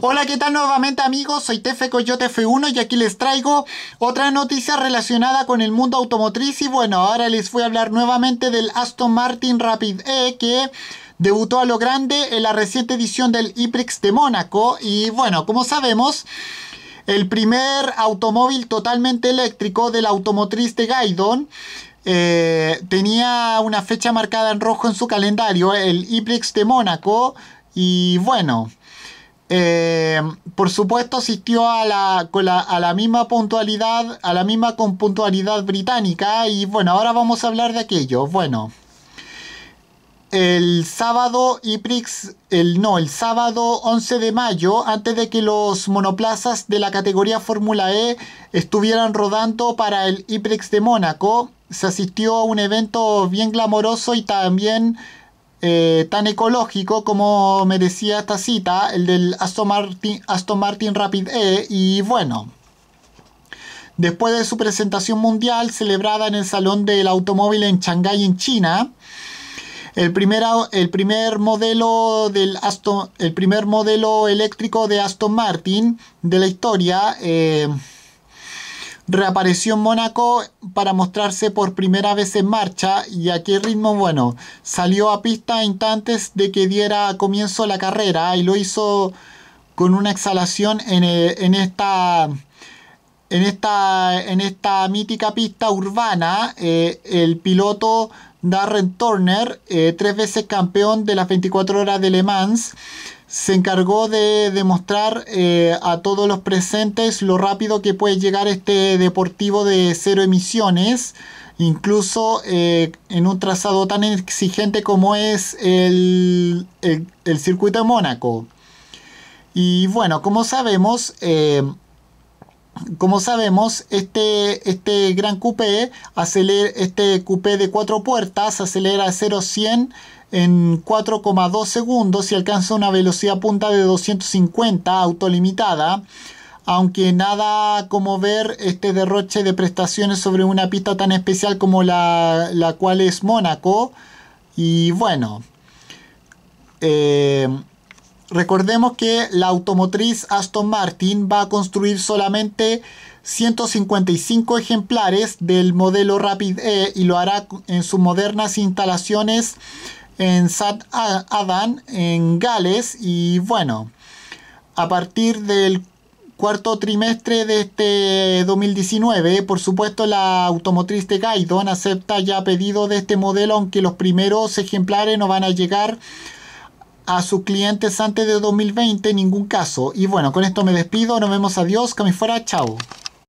Hola, ¿qué tal nuevamente amigos? Soy Tefe Coyote F1 y aquí les traigo otra noticia relacionada con el mundo automotriz y bueno, ahora les voy a hablar nuevamente del Aston Martin Rapid E que debutó a lo grande en la reciente edición del IPREX de Mónaco y bueno, como sabemos... El primer automóvil totalmente eléctrico de la automotriz de Gaidon eh, tenía una fecha marcada en rojo en su calendario, el IPREX de Mónaco. Y bueno, eh, por supuesto asistió a la, a la misma puntualidad, a la misma con puntualidad británica y bueno, ahora vamos a hablar de aquello. Bueno, el sábado Prix el no, el sábado 11 de mayo, antes de que los monoplazas de la categoría Fórmula E estuvieran rodando para el Iprex de Mónaco, se asistió a un evento bien glamoroso y también eh, tan ecológico como merecía esta cita, el del Aston Martin, Aston Rapid E. Y bueno, después de su presentación mundial celebrada en el Salón del Automóvil en Shanghái, en China, el primer, el primer, modelo del el primer modelo eléctrico de Aston Martin de la historia. Eh, reapareció en Mónaco para mostrarse por primera vez en marcha y a qué ritmo bueno. Salió a pista instantes de que diera comienzo la carrera y lo hizo con una exhalación en, eh, esta... En esta, en esta mítica pista urbana, eh, el piloto Darren Turner, eh, tres veces campeón de las 24 horas de Le Mans, se encargó de demostrar eh, a todos los presentes lo rápido que puede llegar este deportivo de cero emisiones, incluso eh, en un trazado tan exigente como es el, circuito de Mónaco. Y bueno, como sabemos, eh, como sabemos, este, este gran coupé, este coupé de cuatro puertas, acelera a 0 100 en 4,2 segundos y alcanza una velocidad punta de 250 autolimitada, aunque nada como ver este derroche de prestaciones sobre una pista tan especial como la, la cual es Mónaco. Y bueno, eh, recordemos que la automotriz Aston Martin va a construir solamente 155 ejemplares del modelo Rapid E y lo hará en sus modernas instalaciones en Sat Adan, en Gales, y bueno, a partir del cuarto trimestre de este 2019, por supuesto la automotriz de Gaidon acepta ya pedido de este modelo, aunque los primeros ejemplares no van a llegar a sus clientes antes de 2020 en ningún caso. Y bueno, con esto me despido, nos vemos, adiós, que fuera, chao.